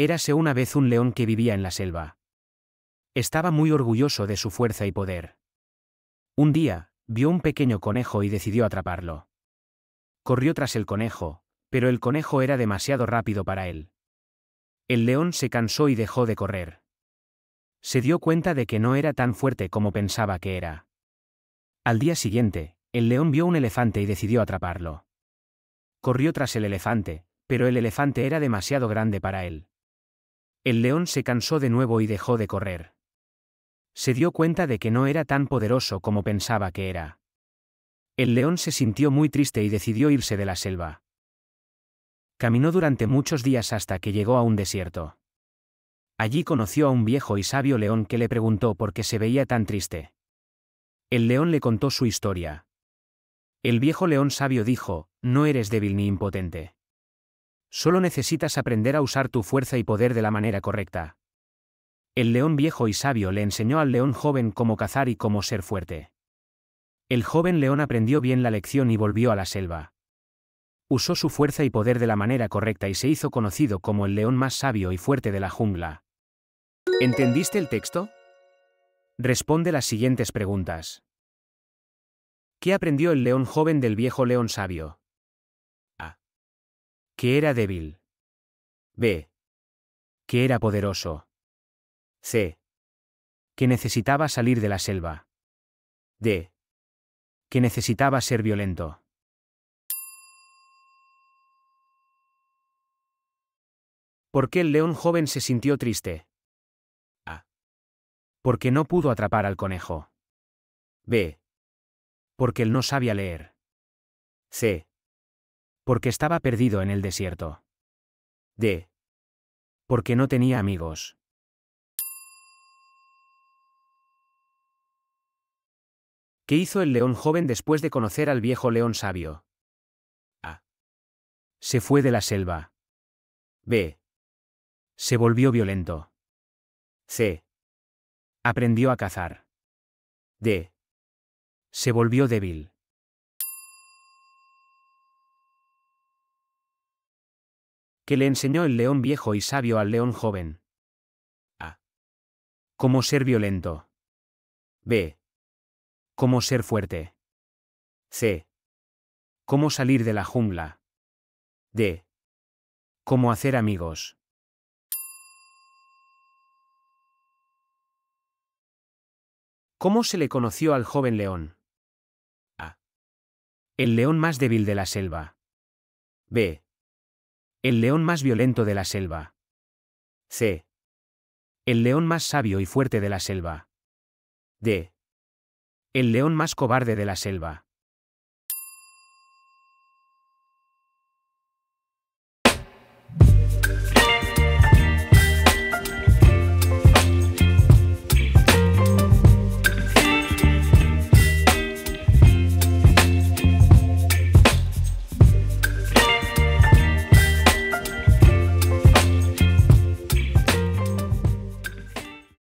Érase una vez un león que vivía en la selva. Estaba muy orgulloso de su fuerza y poder. Un día, vio un pequeño conejo y decidió atraparlo. Corrió tras el conejo, pero el conejo era demasiado rápido para él. El león se cansó y dejó de correr. Se dio cuenta de que no era tan fuerte como pensaba que era. Al día siguiente, el león vio un elefante y decidió atraparlo. Corrió tras el elefante, pero el elefante era demasiado grande para él. El león se cansó de nuevo y dejó de correr. Se dio cuenta de que no era tan poderoso como pensaba que era. El león se sintió muy triste y decidió irse de la selva. Caminó durante muchos días hasta que llegó a un desierto. Allí conoció a un viejo y sabio león que le preguntó por qué se veía tan triste. El león le contó su historia. El viejo león sabio dijo, No eres débil ni impotente. Solo necesitas aprender a usar tu fuerza y poder de la manera correcta. El león viejo y sabio le enseñó al león joven cómo cazar y cómo ser fuerte. El joven león aprendió bien la lección y volvió a la selva. Usó su fuerza y poder de la manera correcta y se hizo conocido como el león más sabio y fuerte de la jungla. ¿Entendiste el texto? Responde las siguientes preguntas. ¿Qué aprendió el león joven del viejo león sabio? que era débil. B. Que era poderoso. C. Que necesitaba salir de la selva. D. Que necesitaba ser violento. ¿Por qué el león joven se sintió triste? A. Porque no pudo atrapar al conejo. B. Porque él no sabía leer. C. Porque estaba perdido en el desierto. D. Porque no tenía amigos. ¿Qué hizo el león joven después de conocer al viejo león sabio? A. Se fue de la selva. B. Se volvió violento. C. Aprendió a cazar. D. Se volvió débil. que le enseñó el león viejo y sabio al león joven. A. Cómo ser violento. B. Cómo ser fuerte. C. Cómo salir de la jungla. D. Cómo hacer amigos. ¿Cómo se le conoció al joven león? A. El león más débil de la selva. B. El león más violento de la selva. C. El león más sabio y fuerte de la selva. D. El león más cobarde de la selva.